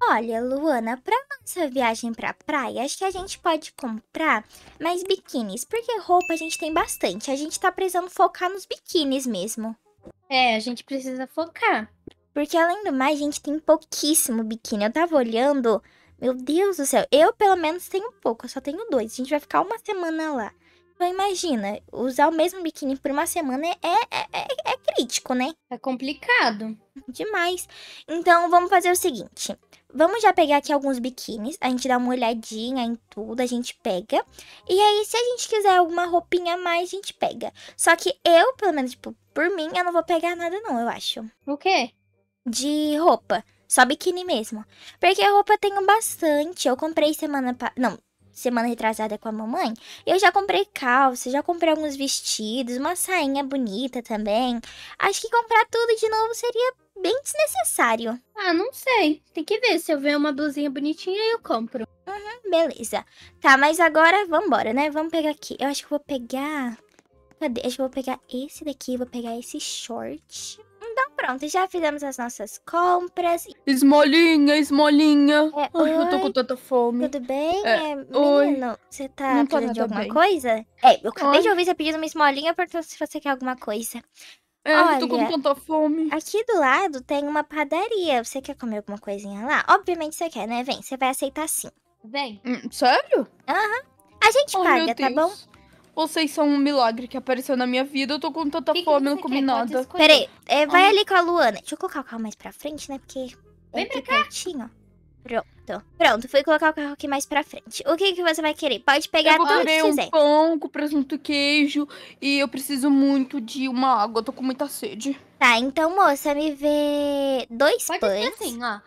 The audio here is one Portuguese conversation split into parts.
Olha, Luana, para nossa viagem para praia, acho que a gente pode comprar mais biquínis, porque roupa a gente tem bastante. A gente tá precisando focar nos biquínis mesmo. É, a gente precisa focar. Porque além do mais, a gente tem pouquíssimo biquíni. Eu tava olhando, meu Deus do céu, eu pelo menos tenho pouco, eu só tenho dois. A gente vai ficar uma semana lá. Então imagina, usar o mesmo biquíni por uma semana é, é, é, é, é crítico, né? É complicado. Demais. Então vamos fazer o seguinte. Vamos já pegar aqui alguns biquínis, a gente dá uma olhadinha em tudo, a gente pega. E aí, se a gente quiser alguma roupinha a mais, a gente pega. Só que eu, pelo menos, tipo, por mim, eu não vou pegar nada não, eu acho. O quê? De roupa. Só biquíni mesmo. Porque a roupa eu tenho bastante. Eu comprei semana passada. Não, semana retrasada com a mamãe, eu já comprei calça, já comprei alguns vestidos, uma sainha bonita também. Acho que comprar tudo de novo seria bem desnecessário. Ah, não sei. Tem que ver. Se eu ver uma blusinha bonitinha, eu compro. Uhum, beleza. Tá, mas agora vambora, né? Vamos pegar aqui. Eu acho que vou pegar... Cadê? Acho que vou pegar esse daqui, vou pegar esse short. Então pronto, já fizemos as nossas compras. Esmolinha, esmolinha. É, Ai, eu tô com tanta fome. Tudo bem? É, é você tá não precisando de alguma bem. coisa? É, eu acabei Ai. de ouvir você pedindo uma esmolinha, perguntou se você quer alguma coisa. É, Olha, eu tô com tanta fome. Aqui do lado tem uma padaria. Você quer comer alguma coisinha lá? Obviamente você quer, né? Vem, você vai aceitar sim. Vem. Hum, sério? Aham. A gente oh, paga, tá bom? Vocês são um milagre que apareceu na minha vida. Eu tô com tanta que fome, que não comi nada. Peraí, é, vai ali com a Luana. Deixa eu colocar o carro mais pra frente, né? Porque. Vem pra cá. Pertinho. Pronto. Pronto, fui colocar o carro aqui mais pra frente. O que, que você vai querer? Pode pegar tudo que um quiser. Eu um pão com presunto e queijo. E eu preciso muito de uma água. Eu tô com muita sede. Tá, então, moça, me vê dois Pode pães. Pode ser assim, ó.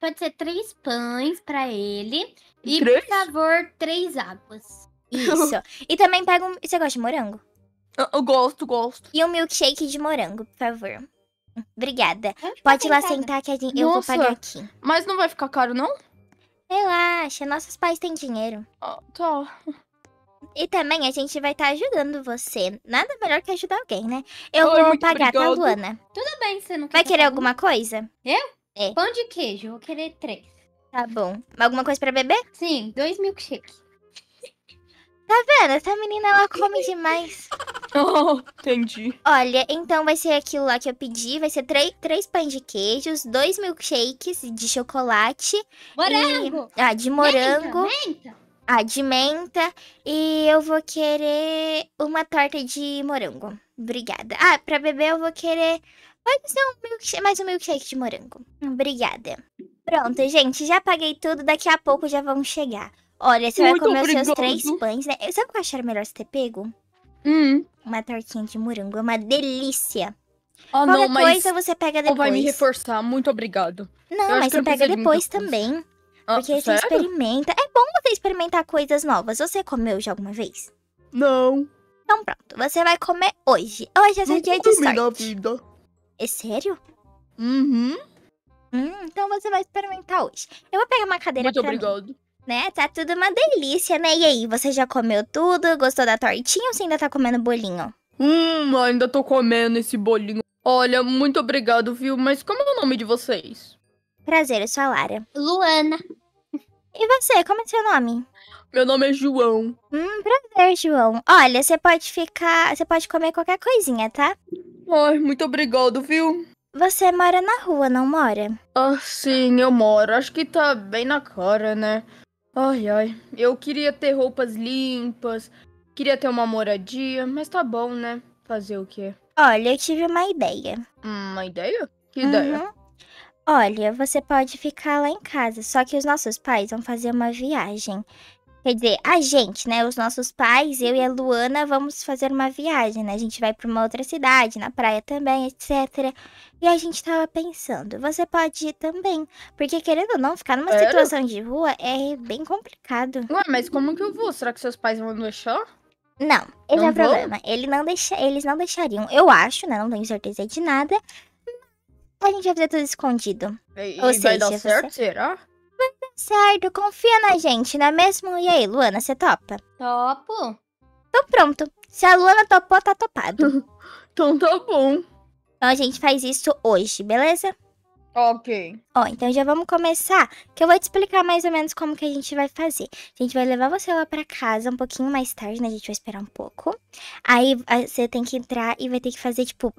Pode ser três pães pra ele. E, três? por favor, três águas. Isso. e também pega um. Você gosta de morango? Eu, eu gosto, gosto. E um milkshake de morango, por favor. Obrigada. Pode ir lá sentar que a gente... eu vou pagar aqui. Mas não vai ficar caro, não? Relaxa, nossos pais têm dinheiro. Ah, tá. E também a gente vai estar tá ajudando você. Nada melhor que ajudar alguém, né? Eu vou pagar, pagar, tá, Luana? Tudo bem, você não quer Vai querer pagar? alguma coisa? Eu? É? é. Pão de queijo, vou querer três. Tá bom. Alguma coisa pra beber? Sim, dois milkshakes. Tá vendo? Essa menina, ela come demais. Oh, entendi. Olha, então vai ser aquilo lá que eu pedi. Vai ser três pães de queijos, dois milkshakes de chocolate. Morango! E, ah, de morango. Menta, menta. Ah, de menta. E eu vou querer uma torta de morango. Obrigada. Ah, pra beber eu vou querer Pode ser um milkshake, mais um milkshake de morango. Obrigada. Pronto, gente, já paguei tudo. Daqui a pouco já vamos chegar. Olha, você Muito vai comer obrigado. os seus três pães, né? Sabe o que eu acharia melhor você ter pego? Hum. Uma tortinha de morango, é uma delícia. Ah, Qualquer não, mas... coisa você pega depois. Ou vai me reforçar, muito obrigado. Não, eu mas você pega depois também. Ah, porque sério? você experimenta. É bom você experimentar coisas novas. Você comeu já alguma vez? Não. Então pronto, você vai comer hoje. Hoje é seu dia de sorte. Vida. É sério? Uhum. Hum, então você vai experimentar hoje. Eu vou pegar uma cadeira Muito obrigado. Mim. Né? Tá tudo uma delícia, né? E aí, você já comeu tudo? Gostou da tortinha ou você ainda tá comendo bolinho? Hum, ainda tô comendo esse bolinho. Olha, muito obrigado, viu? Mas como é o nome de vocês? Prazer, eu sou a Lara. Luana. E você, como é seu nome? Meu nome é João. Hum, prazer, João. Olha, você pode ficar. Você pode comer qualquer coisinha, tá? Ai, muito obrigado, viu? Você mora na rua, não mora? Ah, sim, eu moro. Acho que tá bem na cara, né? Ai, ai. Eu queria ter roupas limpas, queria ter uma moradia, mas tá bom, né? Fazer o quê? Olha, eu tive uma ideia. Uma ideia? Que uhum. ideia? Olha, você pode ficar lá em casa, só que os nossos pais vão fazer uma viagem. Quer dizer, a gente, né? Os nossos pais, eu e a Luana, vamos fazer uma viagem, né? A gente vai para uma outra cidade, na praia também, etc. E a gente tava pensando, você pode ir também. Porque, querendo ou não, ficar numa Era? situação de rua é bem complicado. Ué, mas como que eu vou? Será que seus pais vão deixar? Não, esse não é o problema. Ele não deixa, eles não deixariam, eu acho, né? Não tenho certeza de nada. A gente vai fazer tudo escondido. E, Ou e seja, vai dar certo, você... será? certo, confia na gente, não é mesmo? E aí, Luana, você topa? Topo. Então pronto, se a Luana topou, tá topado. então tá bom. Então a gente faz isso hoje, beleza? Ok. Ó, então já vamos começar, que eu vou te explicar mais ou menos como que a gente vai fazer. A gente vai levar você lá para casa um pouquinho mais tarde, né? A gente vai esperar um pouco. Aí ah, você tem que entrar e vai ter que fazer, tipo,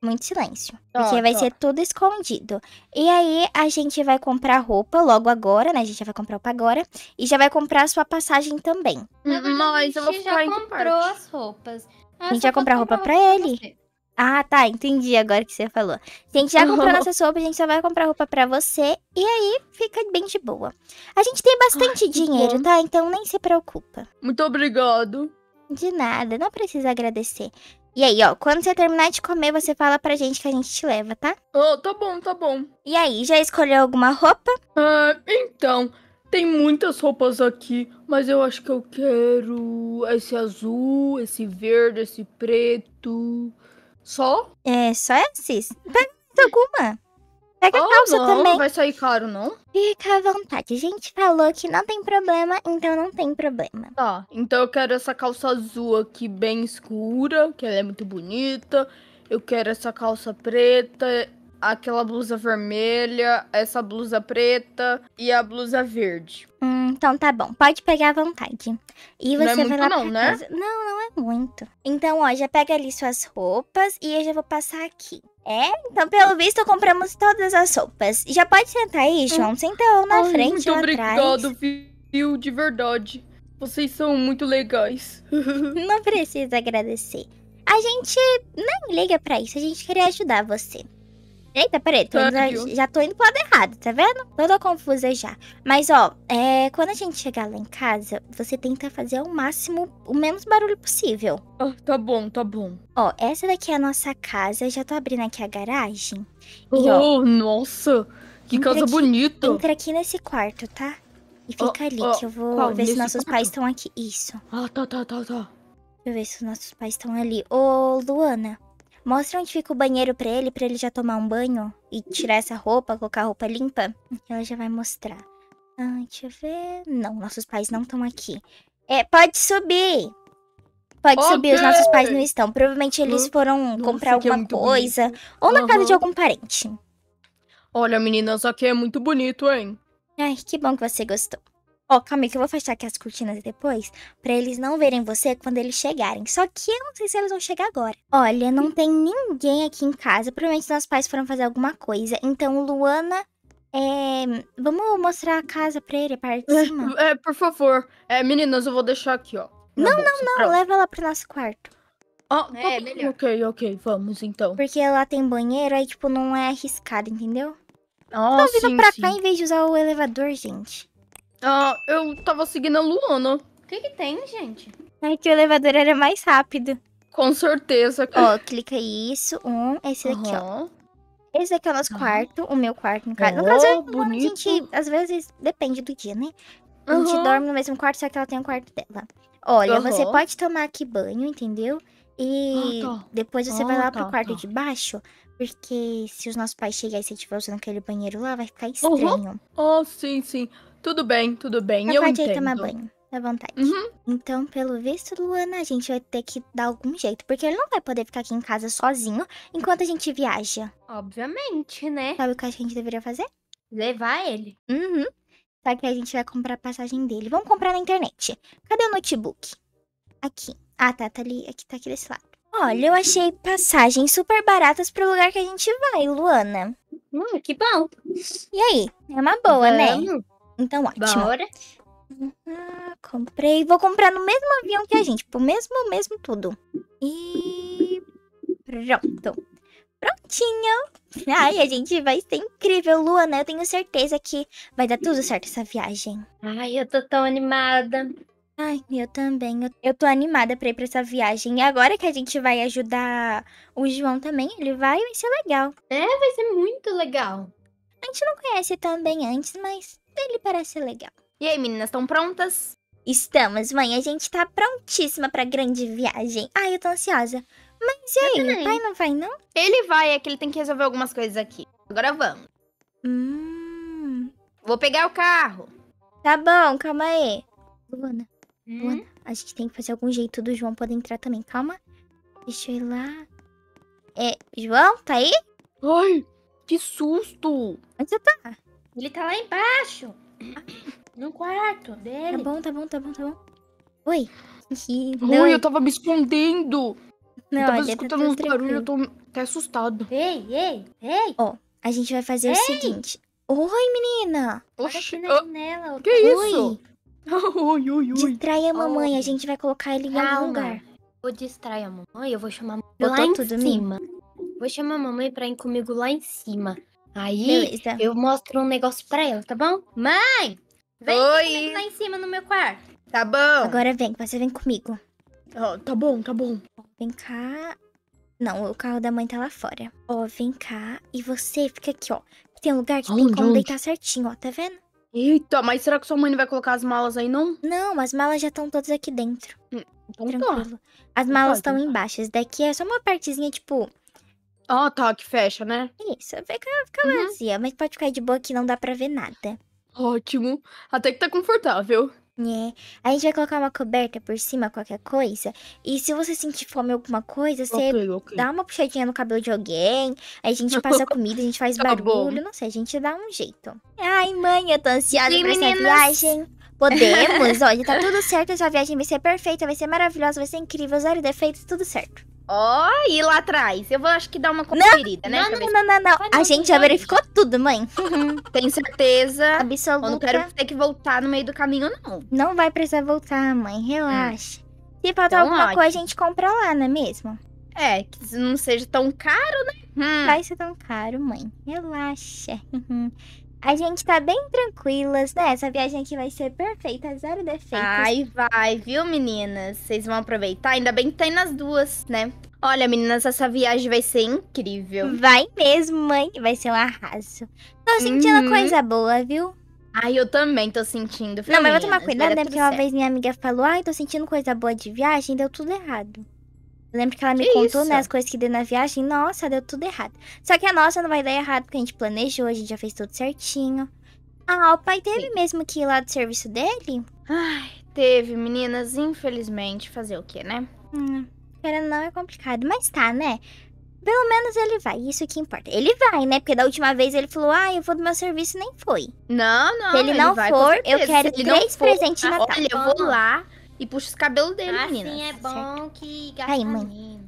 muito silêncio. Tô, porque vai tô. ser tudo escondido. E aí, a gente vai comprar roupa logo agora, né? A gente já vai comprar roupa agora. E já vai comprar a sua passagem também. Uhum. Nós, eu vou ficar já comprou parte. as roupas. a ah, gente vai comprar roupa pra ele. Ah, tá. Entendi agora que você falou. A gente já comprou nossa roupas a gente só vai comprar roupa para você. E aí fica bem de boa. A gente tem bastante Ai, dinheiro, bom. tá? Então nem se preocupa. Muito obrigado. De nada, não precisa agradecer. E aí, ó, quando você terminar de comer, você fala pra gente que a gente te leva, tá? Oh, tá bom, tá bom. E aí, já escolheu alguma roupa? Ah, então, tem muitas roupas aqui, mas eu acho que eu quero esse azul, esse verde, esse preto. Só? É, só esses. Pega tá alguma. Pega oh, a calça não, também. Não vai sair caro, não? Fica à vontade. A gente falou que não tem problema, então não tem problema. Tá, então eu quero essa calça azul aqui bem escura, que ela é muito bonita. Eu quero essa calça preta aquela blusa vermelha, essa blusa preta e a blusa verde. Hum, então tá bom, pode pegar à vontade. E você não é vai muito lá não, né? Casa. Não, não é muito. Então, ó, já pega ali suas roupas e eu já vou passar aqui. É? Então, pelo visto, compramos todas as roupas. Já pode sentar aí, hum. João. Senta ou na Ai, frente muito obrigado, viu? De verdade. Vocês são muito legais. não precisa agradecer. A gente nem liga para isso, a gente queria ajudar você. Eita, peraí, tô indo, já tô indo pro lado errado, tá vendo? Toda confusa já. Mas, ó, é, quando a gente chegar lá em casa, você tenta fazer o máximo o menos barulho possível. Oh, tá bom, tá bom. Ó, essa daqui é a nossa casa, já tô abrindo aqui a garagem. E, ó, oh, nossa, que casa aqui, bonita. Entra aqui nesse quarto, tá? E fica oh, ali, oh, que eu vou qual? ver se nossos quarto? pais estão aqui. Isso. Ah, tá, tá, tá, tá. Deixa eu ver se nossos pais estão ali. Ô, Luana, Mostra onde fica o banheiro pra ele, pra ele já tomar um banho e tirar essa roupa, colocar a roupa limpa. Então, ela já vai mostrar. Ah, deixa eu ver. Não, nossos pais não estão aqui. É, pode subir! Pode okay. subir, os nossos pais não estão. Provavelmente eles foram Nossa, é comprar alguma é coisa. Bonito. Ou na uhum. casa de algum parente. Olha, meninas, aqui é muito bonito, hein? Ai, que bom que você gostou. Ó, oh, calma aí que eu vou fechar aqui as cortinas depois, para eles não verem você quando eles chegarem. Só que eu não sei se eles vão chegar agora. Olha, não hum. tem ninguém aqui em casa. Provavelmente nossos pais foram fazer alguma coisa. Então, Luana, é... Vamos mostrar a casa pra ele, a parte de é, cima? É, por favor. É, meninas, eu vou deixar aqui, ó. Não, não, não. Leva ela pro nosso quarto. Ó, é, ok, melhor. ok, ok. Vamos, então. Porque lá tem banheiro, aí, tipo, não é arriscado, entendeu? Ah, Estão Então sim, pra sim. cá em vez de usar o elevador, gente. Ah, eu tava seguindo a Luana. O que que tem, gente? É que o elevador era mais rápido. Com certeza. Ó, clica isso. Um, esse daqui, ó. Esse daqui é o nosso quarto, o meu quarto, no caso. No caso, eu- a bonito. gente, às vezes, depende do dia, né? A gente dorme no mesmo quarto, só que ela tem o quarto dela. Olha, você pode tomar aqui banho, entendeu? E ah, tá. depois você ah, vai lá pro tá, quarto tá. de baixo, porque se os nossos pais chegarem e você estiver usando aquele banheiro lá, vai ficar estranho. Ah, sim, sim. Tudo bem, tudo bem. Eu pode entendo. ir tomar banho, à vontade. Uhum. Então, pelo visto, Luana, a gente vai ter que dar algum jeito, porque ele não vai poder ficar aqui em casa sozinho enquanto a gente viaja. Obviamente, né? Sabe o que a gente deveria fazer? Levar ele. Uhum. Só que a gente vai comprar a passagem dele. Vamos comprar na internet. Cadê o notebook? Aqui. Ah, tá, tá ali. Aqui, tá aqui desse lado. Olha, eu achei passagens super baratas pro lugar que a gente vai, Luana. Hum, que bom. E aí? É uma boa, né? Vamos. né? Então, ótimo. Bora. Uhum, comprei. Vou comprar no mesmo avião que a gente. pro mesmo, mesmo tudo. E... Pronto. Prontinho. Ai, a gente vai ser incrível, Luana. Né? Eu tenho certeza que vai dar tudo certo essa viagem. Ai, eu tô tão animada. Ai, eu também. Eu, tô animada pra ir pra essa viagem. E agora que a gente vai ajudar o João também, ele vai, vai ser legal. É, vai ser muito legal. A gente não conhece também antes, mas ele parece legal. E aí, meninas, estão prontas? Estamos, mãe. A gente tá prontíssima pra grande viagem. Ai, eu tô ansiosa. Mas e aí, meu pai não vai, não? Ele vai, é que ele tem que resolver algumas coisas aqui. Agora vamos. Hum. Vou pegar o carro. Tá bom, calma aí. Luana, hum? Luana, a gente tem que fazer algum jeito do João poder entrar também. Calma. Deixa eu ir lá. É, João, tá aí? Ai, que susto! Onde você tá? Ele tá lá embaixo. No quarto dele. Tá bom, tá bom, tá bom, tá bom. Oi. Não, Ui, eu é- tava me escondendo. Não, eu tava é é escutando tá uns barulhos, eu tô até assustado. Ei, ei, ei. Ó, oh, a gente vai fazer ei. o seguinte. Oi, menina. Oxi. na ah, janela, que Oi. isso? Oi, oi, oi. Distrai a mamãe, a gente vai colocar ele em algum lugar. Vou distrair a mamãe, eu vou chamar a mamãe Botou lá em cima. Mim. Vou chamar a mamãe pra ir comigo lá em cima. Aí Beleza. É eu mostro um negócio pra ela, tá bom? Mãe! Vem Oi. lá em cima no meu quarto. Tá bom. Agora vem, você vem comigo. Oh, tá bom, tá bom. Vem cá. Não, o carro da mãe tá lá fora. Ó, vem cá. E você fica aqui, ó. Tem um lugar que onde, tem como onde? deitar certinho, ó. Tá vendo? Eita, mas será que sua mãe não vai colocar as malas aí, não? Não, as malas já estão todas aqui dentro. Hum, então tá. Tranquilo. Então tá. As malas estão embaixo. Esse daqui é só uma partezinha, tipo, ah, tá, que fecha, né? Isso, fica, fica uhum. vazia, mas pode ficar de boa que não dá pra ver nada. Ótimo. Até que tá confortável. É. A gente vai colocar uma coberta por cima, qualquer coisa. E se você sentir fome alguma coisa, você okay, okay. dá uma puxadinha no cabelo de alguém. Aí a gente passa comida, a gente faz tá barulho. Não sei, a gente dá um jeito. Ai, mãe, eu tô ansiosa Sim, pra meninas. essa viagem. Podemos, olha, tá tudo certo. Essa viagem vai ser perfeita, vai ser maravilhosa, vai ser incrível. Zero defeitos, tudo certo. Ó, oh, e lá atrás. Eu vou acho que dar uma conferida, não, né? Não, não, não, não, não, A gente já verificou tudo, mãe. Uhum. tem certeza. Absoluta. Eu não quero ter que voltar no meio do caminho, não. Não vai precisar voltar, mãe. Relaxa. Hum. Se faltar então, alguma ótimo. coisa, a gente compra lá, não é mesmo? É, que não seja tão caro, né? Hum. Vai ser tão caro, mãe. Relaxa. Uhum. A gente tá bem tranquilas, né? Essa viagem aqui vai ser perfeita, zero defeitos. Ai, vai, viu, meninas? Vocês vão aproveitar. Ainda bem que tá nas duas, né? Olha, meninas, essa viagem vai ser incrível. Vai mesmo, mãe. Vai ser um arraso. Tô sentindo uhum. coisa boa, viu? Ai, eu também tô sentindo. Não, meninas, mas vou tomar cuidado, né? Porque uma vez minha amiga falou, ai, tô sentindo coisa boa de viagem, deu tudo errado. Eu lembro que ela me que contou né, isso? né, as coisas que deu na viagem. Nossa, deu tudo errado. Só que a nossa não vai dar errado, porque a gente planejou, a gente já fez tudo certinho. Ah, o pai teve Sim. mesmo que ir lá do serviço dele? Ai, teve, meninas. Infelizmente, fazer o quê, né? Hum, cara, não é complicado. Mas tá, né? Pelo menos ele vai, isso que importa. Ele vai, né? Porque da última vez ele falou, ah, eu vou do meu serviço e nem foi. Não, não. Se ele não vai for, eu quero três for, presentes de ah, Natal. Olha, eu vou lá, e puxa os cabelos dele, ah, menina. Assim é tá bom certo. que gasta Aí, mãe.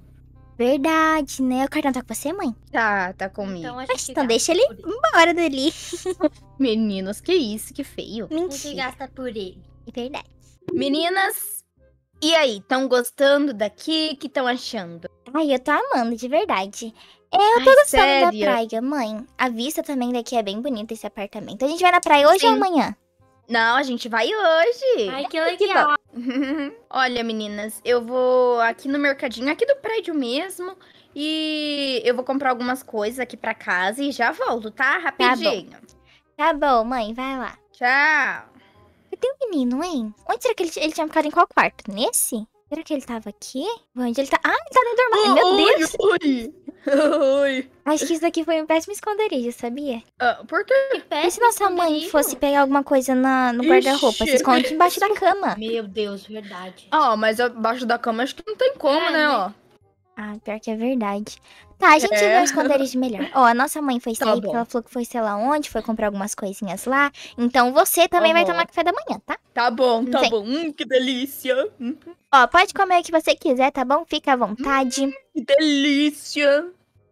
Verdade, né? O cartão tá com você, mãe? Tá, tá comigo. Então, Mas, então deixa ele embora dali. Meninas, que isso, que feio. Mentira. gasta por ele. É verdade. Meninas, e aí? Estão gostando daqui? O que estão achando? Ai, eu tô amando, de verdade. É, eu tô gostando da praia, mãe. A vista também daqui é bem bonita, esse apartamento. A gente vai na praia hoje Sim. ou amanhã? Não, a gente vai hoje. Ai, que legal. Que Olha, meninas, eu vou aqui no mercadinho, aqui do prédio mesmo. E eu vou comprar algumas coisas aqui pra casa e já volto, tá? Rapidinho. Tá bom, tá bom mãe, vai lá. Tchau. Cadê um menino, hein? Onde será que ele, ele tinha ficado em qual quarto? Nesse? Será que ele tava aqui? Onde ele tá? Ah, ele tá no do armário. Oh, Meu oi, Deus. Oi. Oi. Acho que isso daqui foi um péssimo esconderijo, sabia? Ah, por quê? E se nossa mãe fosse pegar alguma coisa na, no guarda-roupa? Se esconde embaixo da cama. Meu Deus, verdade. Ó, ah, mas abaixo da cama acho que não tem como, é, né, ó. Ah, pior que é verdade. Tá, a gente é. vê os de melhor. Ó, a nossa mãe foi tá sair tá porque ela falou que foi sei lá onde, foi comprar algumas coisinhas lá. Então você também uhum. vai tomar café da manhã, tá? Tá bom, tá Sim. bom. Hum, que delícia. Uhum. Ó, pode comer o que você quiser, tá bom? Fica à vontade. Hum, que delícia.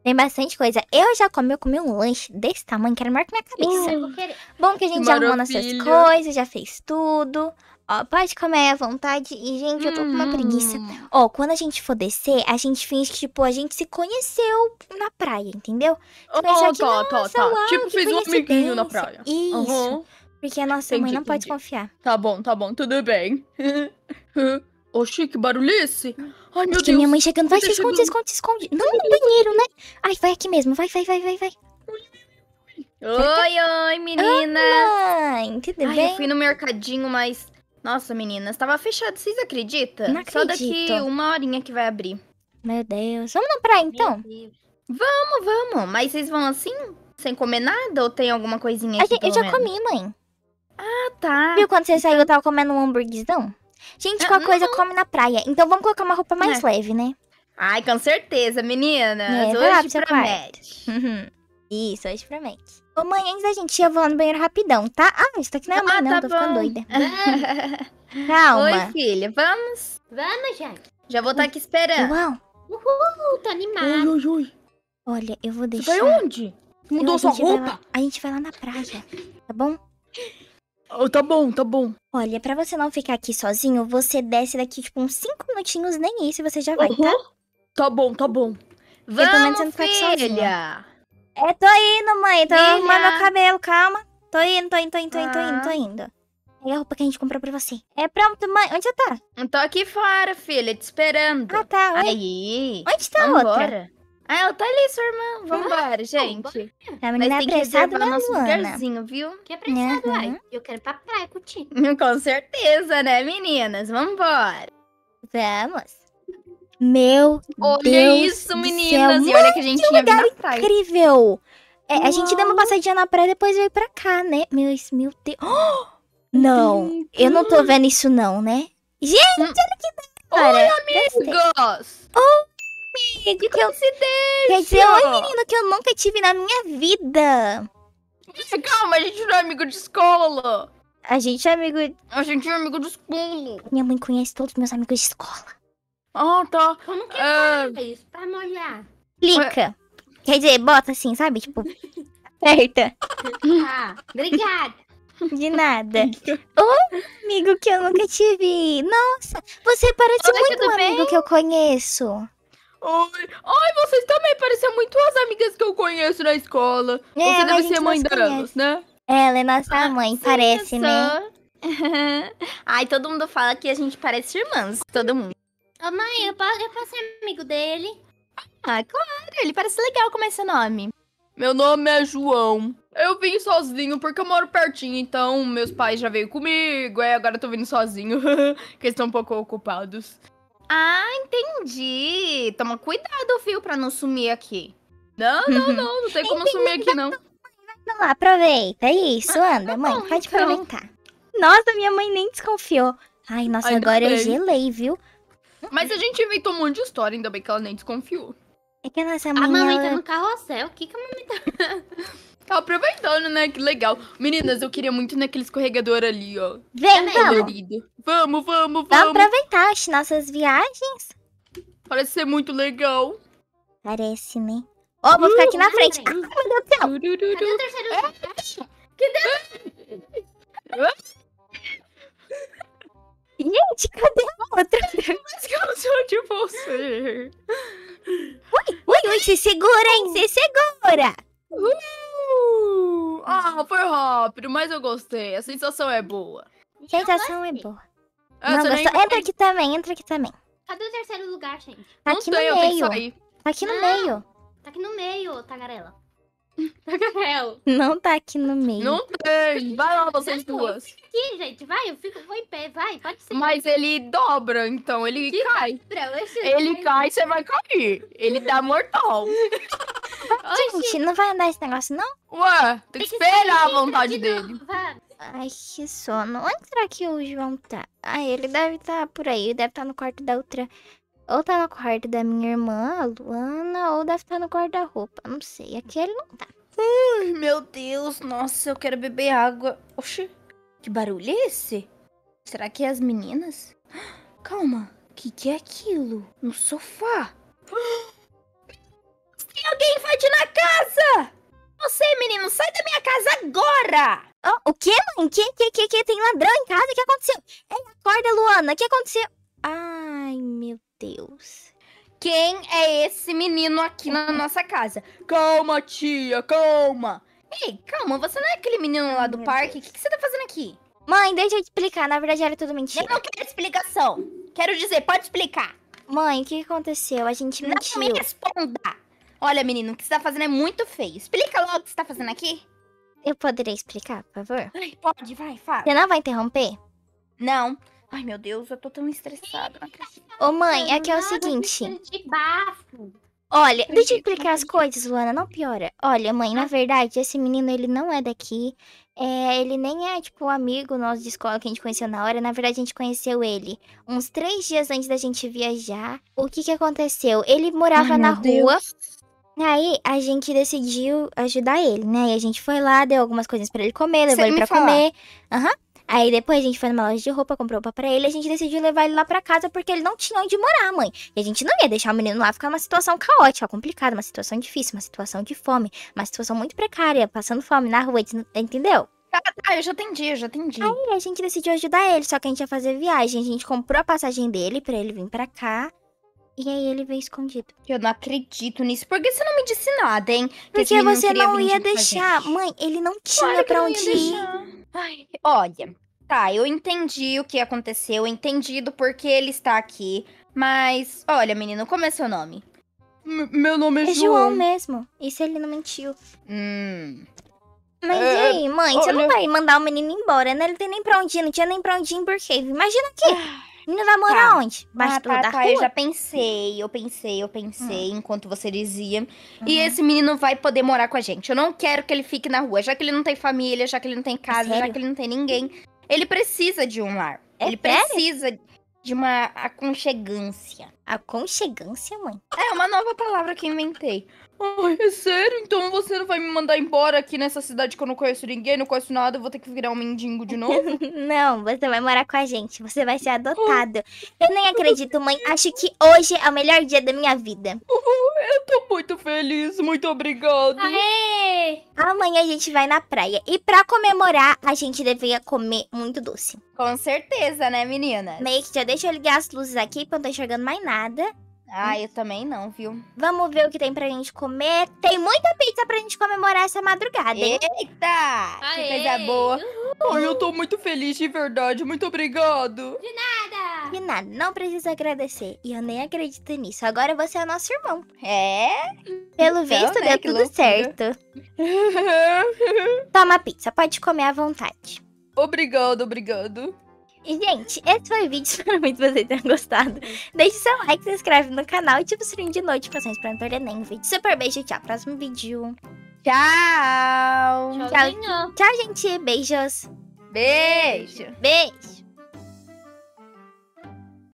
Tem bastante coisa. Eu já comi, eu comi um lanche desse tamanho que era maior que minha cabeça. bom que a gente Maravilha. já arrumou nossas coisas, já fez tudo. Ó, pode comer à vontade. E, gente, eu tô com uma preguiça. Hum. Ó, quando a gente for descer, a gente finge que, tipo, a gente se conheceu na praia, entendeu? Tipo, é Ó, oh, tá, tá, tá, tá. tipo, fez um amiguinho na praia. Isso. Uhum. Porque a nossa entendi, mãe não entendi. pode confiar. Tá bom, tá bom, tudo bem. Oxi, que barulhice. Hum. Ai, meu Deus. Que minha mãe chegando. Vai, se esconde, se esconde, se esconde. Não, no banheiro, né? Ai, vai aqui mesmo. Vai, vai, vai, vai, vai. Oi, oi, menina. Oi, mãe, tudo Ai, bem? Eu fui no mercadinho, mas nossa, meninas, tava fechado, vocês acreditam? Não Só daqui uma horinha que vai abrir. Meu Deus. Vamos na praia então? Vamos, vamos. Mas vocês vão assim? Sem comer nada? Ou tem alguma coisinha aqui? Gente, eu já menos? comi, mãe. Ah, tá. Viu quando você então... saiu, eu tava comendo um hamburguesão? Gente, qualquer coisa uhum. come na praia. Então vamos colocar uma roupa mais é. leve, né? Ai, com certeza, meninas. É, Hoje promete. Uhum. Isso, hoje promete. Ô, mãe, antes da gente ir, eu vou lá no banheiro rapidão, tá? Ah, isso aqui não é ah, mãe, não. Tá tô bom. ficando doida. Calma. Oi, filha. Vamos? Vamos, Jack. Já vou estar tá aqui esperando. Uau. Uhul, tô animada. Ui, ui, ui. Olha, eu vou deixar... Você vai onde? Mudou eu, sua roupa? Lá... A gente vai lá na praia, tá bom? Oh, tá bom, tá bom. Olha, pra você não ficar aqui sozinho, você desce daqui, tipo, uns 5 minutinhos, nem isso, e você já vai, tá? uhum. tá? Tá bom, tá bom. Vamos, filha. Tá aqui sozinha. É, tô indo, mãe. Tô Filha. arrumando meu cabelo, calma. Tô indo, tô indo, tô indo, tô indo, tô indo, tô ah. indo. É a roupa que a gente comprou pra você. É pronto, mãe. Onde você tá? Eu tô aqui fora, filha, te esperando. Ah, tá. Oi. Aí. Onde tá Vambora. outra? Ah, ela tá ali, sua irmã. Vambora, ah, gente. A menina Nós é apressada na né, nosso Luana. lugarzinho, viu? Que apressado, uhum. ai. Eu quero ir pra praia contigo. Com certeza, né, meninas? Vambora. Vamos. Meu olha Deus isso, meninas. E olha que a gente lugar incrível. É, a gente deu uma passadinha na praia e depois veio pra cá, né? Meu, meu Deus. Não, eu não tô vendo isso não, né? Gente, hum. olha que Oi, amigos! Oi, amigo! Que coincidência! Quer dizer, oi, menino, que eu nunca tive na minha vida. Calma, a gente não é amigo de escola. A gente é amigo... A gente é amigo de escola. Minha mãe conhece todos meus amigos de escola. Oh, tá. Como que é isso? Pra molhar. Clica. Quer dizer, bota assim, sabe? Tipo, aperta. Ah, obrigada. De nada. um amigo que eu nunca tive. Nossa, você parece muito um bem? amigo que eu conheço. Oi. Oi, vocês também parecem muito as amigas que eu conheço na escola. É, você deve ser mãe delas, né? Ela é nossa ah, mãe, parece, né? Ai, todo mundo fala que a gente parece irmãs. Todo mundo. Ô, mãe, eu posso, eu posso ser amigo dele? Ah, claro, ele parece legal como é seu nome. Meu nome é João. Eu vim sozinho porque eu moro pertinho, então meus pais já veio comigo, é, agora eu tô vindo sozinho, que eles estão um pouco ocupados. Ah, entendi. Toma cuidado, viu, pra não sumir aqui. Não, não, não, não tem como entendi, sumir aqui, não. Vamos lá, aproveita. É isso, ah, anda, tá mãe, pode então. aproveitar. Nossa, minha mãe nem desconfiou. Ai, nossa, agora eu gelei, viu? Mas a gente inventou um monte de história, ainda bem que ela nem desconfiou. É que a nossa mãe... A mamãe tá ela... tá no carrossel, o que que a mamãe tá... tá aproveitando, né? Que legal. Meninas, eu queria muito naquele escorregador ali, ó. Vem, tá vamos. Vamos, vamos, vamos. Vamos aproveitar as nossas viagens. Parece ser muito legal. Parece, né? Ó, oh, vou ficar aqui na uh, frente. Ah, meu Deus do céu. Cadê o terceiro? É. Que Deus gente, cadê a outra? Mas que ela só de você. Ui, ui, ui, se segura, hein? Se segura! Uh! Ah, foi rápido, mas eu gostei. A sensação é boa. Então, a sensação é assim, boa. Ah, não, gostou. Nem... Entra aqui também, entra aqui também. Cadê o terceiro lugar, gente? Tá aqui, no meio. Tá aqui no meio. Tá aqui no meio, tagarela. Tá não tá aqui no meio. Não tem. Vai lá, vocês Não, duas. Fica aqui, gente. Vai, eu fico, vou em pé, vai. Pode ser. Mas ele dobra, então. Ele que cai. Dobra, ele cai, você vai cair. Ele dá mortal. gente, não vai andar esse negócio, não? Ué, tem que, esperar a né, vontade dele. Ai, que sono. Onde será que o João tá? Ah, ele deve estar tá por aí. Deve estar tá no quarto da outra ou tá no quarto da minha irmã, a Luana, ou deve estar tá no guarda-roupa. Não sei. Aqui ele não tá. Ai, meu Deus. Nossa, eu quero beber água. Oxi. Que barulho é esse? Será que é as meninas? Calma. O que, que é aquilo? No sofá. Tem alguém invadindo a casa! Você, menino, sai da minha casa agora! Oh, o quê, mãe? Que, que, que, que? Tem ladrão em casa? O que aconteceu? Ei, acorda, Luana. O que aconteceu? Ai, meu Deus. Quem é esse menino aqui na nossa casa? Calma, tia, calma. Ei, calma, você não é aquele menino lá do Meu parque? O que, que, você tá fazendo aqui? Mãe, deixa eu te explicar. Na verdade, era tudo mentira. Eu não quero explicação. Quero dizer, pode explicar. Mãe, o que aconteceu? A gente não mentiu. Não me responda. Olha, menino, o que você tá fazendo é muito feio. Explica logo o que você tá fazendo aqui. Eu poderia explicar, por favor? Ai, pode, vai, fala. Você não vai interromper? Não. Ai, meu Deus, eu tô tão estressada. Ô, mãe, aqui é, é o seguinte. É Olha, deixa eu explicar as coisas, Luana, não piora. Olha, mãe, na ah. verdade, esse menino, ele não é daqui. É, ele nem é, tipo, um amigo nosso de escola que a gente conheceu na hora. Na verdade, a gente conheceu ele uns três dias antes da gente viajar. O que que aconteceu? Ele morava Ai, na rua. Aí, a gente decidiu ajudar ele, né? E a gente foi lá, deu algumas coisas para ele comer, levou Sem ele pra falar. comer. Aham. Uhum. Aí depois a gente foi numa loja de roupa, comprou roupa pra ele, a gente decidiu levar ele lá pra casa porque ele não tinha onde morar, mãe. E a gente não ia deixar o menino lá ficar numa situação caótica, complicada, uma situação difícil, uma situação de fome, uma situação muito precária, passando fome na rua, entendeu? Ah, tá, eu já entendi, eu já entendi. Aí a gente decidiu ajudar ele, só que a gente ia fazer viagem. A gente comprou a passagem dele pra ele vir pra cá. E aí ele veio escondido. Eu não acredito nisso. Por que você não me disse nada, hein? Porque, você não, não ia deixar. Mãe, ele não tinha claro pra onde ir. Deixar. Ai, olha, tá, eu entendi o que aconteceu, entendi do porquê ele está aqui, mas olha, menino, como é seu nome? M meu nome é, é João. João mesmo. Isso ele não mentiu. Hum. Mas é, e aí, mãe, olha... você não vai mandar o menino embora, né? Ele tem nem pra onde ir, não tinha nem pra onde ir em Burcave. Imagina que. Menina, vai morar tá. onde? Baixo ah, tá, da tá, rua? Eu já pensei, eu pensei, eu pensei hum. enquanto você dizia. Uhum. E esse menino vai poder morar com a gente. Eu não quero que ele fique na rua, já que ele não tem família, já que ele não tem casa, Sério? já que ele não tem ninguém. Ele precisa de um lar. É ele sério? precisa de uma aconchegância. Aconchegância, mãe? É, uma nova palavra que inventei. Ai, é sério? Então você não vai me mandar embora aqui nessa cidade que eu não conheço ninguém, não conheço nada, vou ter que virar um mendigo de novo? não, você vai morar com a gente, você vai ser adotado. Eu nem acredito, mãe. Acho que hoje é o melhor dia da minha vida. Eu tô muito feliz, muito obrigado. Aê! Amanhã a gente vai na praia e pra comemorar, a gente deveria comer muito doce. Com certeza, né, menina? Meio que já deixa eu ligar as luzes aqui pra eu não tô enxergando mais nada nada. Ah, eu também não, viu? Vamos ver o que tem pra gente comer. Tem muita pizza pra gente comemorar essa madrugada, hein? Eita! Aê. Que coisa boa. Uhul. Ai, eu tô muito feliz de verdade. Muito obrigado. De nada. De nada. Não precisa agradecer. E eu nem acredito nisso. Agora você é nosso irmão. É? Pelo então, visto, né? deu tudo loucura. certo. Toma pizza. Pode comer à vontade. Obrigado, obrigado. E, gente, esse foi o vídeo. Espero muito que vocês tenham gostado. Deixe seu like, se inscreve no canal e ativa o sininho de notificações pra não perder nenhum vídeo. Super beijo, tchau. Próximo vídeo. Tchau. Tchau, tchau, tchau gente. Beijos. Beijo. Beijo.